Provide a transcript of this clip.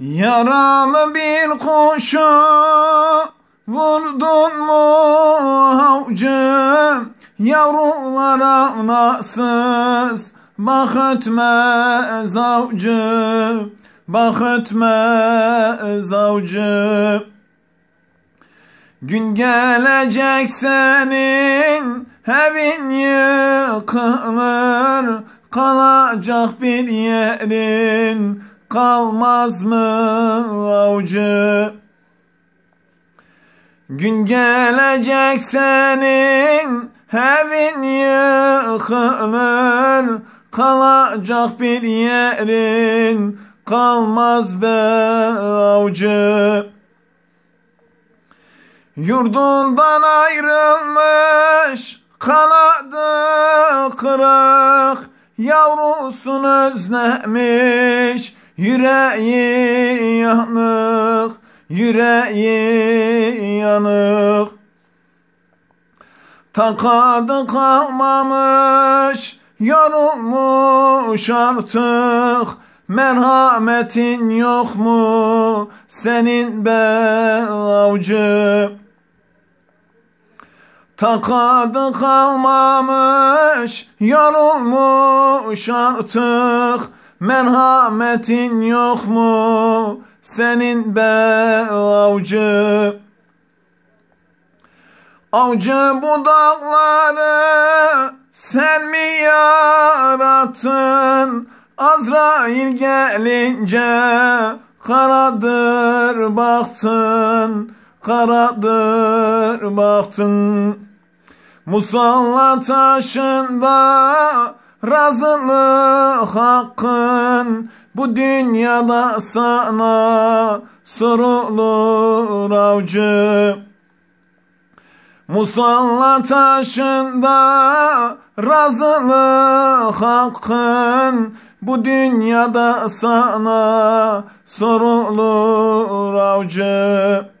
Yaralı bir kuşu vurdun mu avcım? Yavrulara nasız bak etmez avcı, bak etmez avcı. Gün gelecek senin evin yıkılır, kalacak bir yerin kalmaz mı avcı? Gün gelecek senin hevin yıkılır Kalacak bir yerin kalmaz be avcı Yurdundan ayrılmış kanadı kırık Yavrusunu özlemiş Yüreği yanık, yüreği yanık. Takadı kalmamış, yorulmuş artık. Merhametin yok mu senin be avcı? Takadı kalmamış, yorulmuş artık. Merhametin yok mu senin be avcı? Avcı dağları sen mi yarattın? Azrail gelince karadır baktın, karadır baktın. Musalla taşında razılık hakkın bu dünyada sana sorulur avcı. Musalla taşında razılık hakkın bu dünyada sana sorulur avcı.